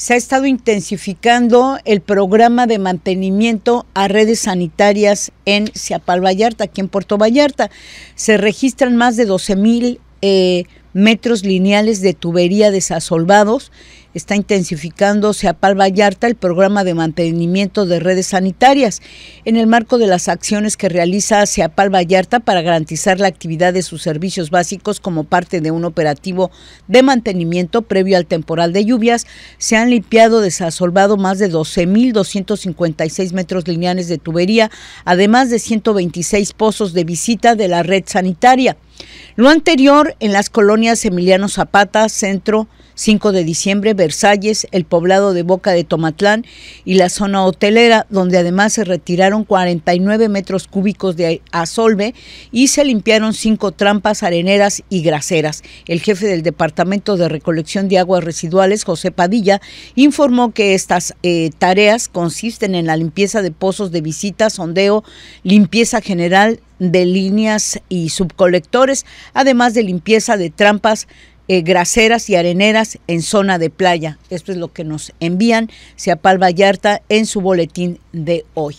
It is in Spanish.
se ha estado intensificando el programa de mantenimiento a redes sanitarias en Ciapal Vallarta, aquí en Puerto Vallarta. Se registran más de 12 mil eh, metros lineales de tubería desasolvados. Está intensificando a Vallarta el programa de mantenimiento de redes sanitarias en el marco de las acciones que realiza Seapal Vallarta para garantizar la actividad de sus servicios básicos como parte de un operativo de mantenimiento previo al temporal de lluvias. Se han limpiado, desasolvado más de 12.256 metros lineales de tubería, además de 126 pozos de visita de la red sanitaria. Lo anterior en las colonias Emiliano Zapata, Centro, 5 de diciembre, Versalles, el poblado de Boca de Tomatlán y la zona hotelera, donde además se retiraron 49 metros cúbicos de asolve y se limpiaron cinco trampas areneras y graseras. El jefe del Departamento de Recolección de Aguas Residuales, José Padilla, informó que estas eh, tareas consisten en la limpieza de pozos de visita, sondeo, limpieza general, de líneas y subcolectores, además de limpieza de trampas eh, graseras y areneras en zona de playa. Esto es lo que nos envían Seapal Vallarta en su boletín de hoy.